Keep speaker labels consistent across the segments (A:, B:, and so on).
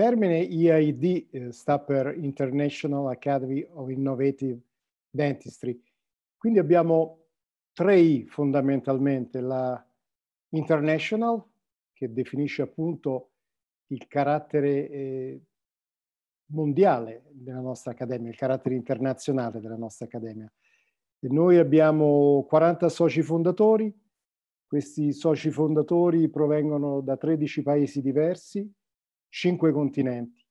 A: termine IID eh, sta per International Academy of Innovative Dentistry. Quindi abbiamo tre I fondamentalmente, la International, che definisce appunto il carattere eh, mondiale della nostra accademia, il carattere internazionale della nostra accademia. E noi abbiamo 40 soci fondatori, questi soci fondatori provengono da 13 paesi diversi, cinque continenti.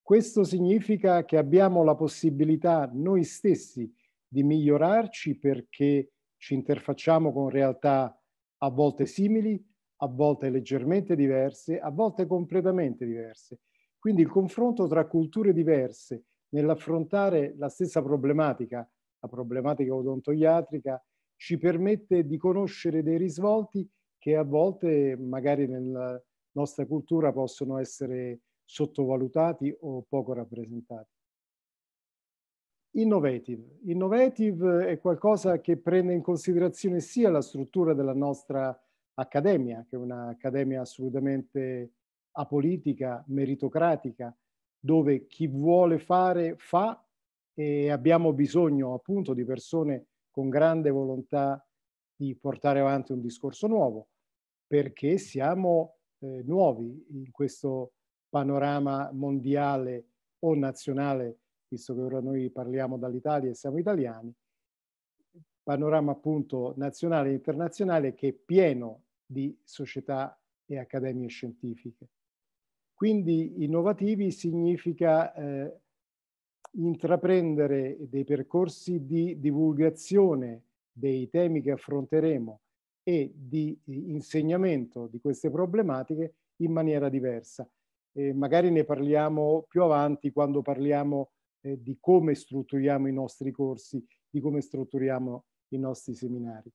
A: Questo significa che abbiamo la possibilità noi stessi di migliorarci perché ci interfacciamo con realtà a volte simili, a volte leggermente diverse, a volte completamente diverse. Quindi il confronto tra culture diverse nell'affrontare la stessa problematica, la problematica odontoiatrica, ci permette di conoscere dei risvolti che a volte magari nel, nostra cultura possono essere sottovalutati o poco rappresentati. Innovative. Innovative è qualcosa che prende in considerazione sia la struttura della nostra accademia, che è un'accademia assolutamente apolitica, meritocratica, dove chi vuole fare fa e abbiamo bisogno appunto di persone con grande volontà di portare avanti un discorso nuovo, perché siamo eh, nuovi in questo panorama mondiale o nazionale, visto che ora noi parliamo dall'Italia e siamo italiani, panorama appunto nazionale e internazionale che è pieno di società e accademie scientifiche. Quindi innovativi significa eh, intraprendere dei percorsi di divulgazione dei temi che affronteremo e di insegnamento di queste problematiche in maniera diversa. Eh, magari ne parliamo più avanti quando parliamo eh, di come strutturiamo i nostri corsi, di come strutturiamo i nostri seminari.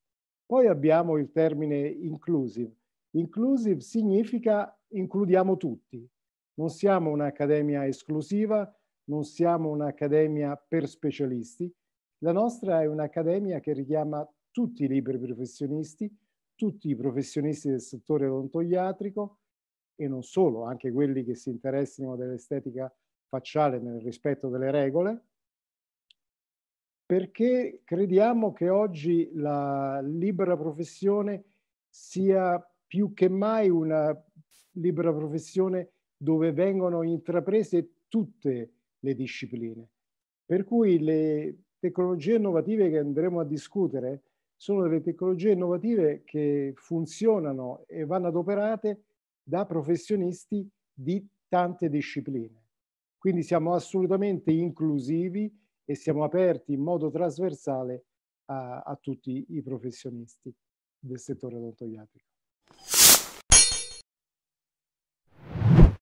A: Poi abbiamo il termine inclusive. Inclusive significa includiamo tutti. Non siamo un'accademia esclusiva, non siamo un'accademia per specialisti. La nostra è un'accademia che richiama tutti i liberi professionisti, tutti i professionisti del settore odontoiatrico e non solo, anche quelli che si interessino dell'estetica facciale nel rispetto delle regole, perché crediamo che oggi la libera professione sia più che mai una libera professione dove vengono intraprese tutte le discipline. Per cui le tecnologie innovative che andremo a discutere sono delle tecnologie innovative che funzionano e vanno adoperate da professionisti di tante discipline. Quindi siamo assolutamente inclusivi e siamo aperti in modo trasversale a, a tutti i professionisti del settore odontoiatrico.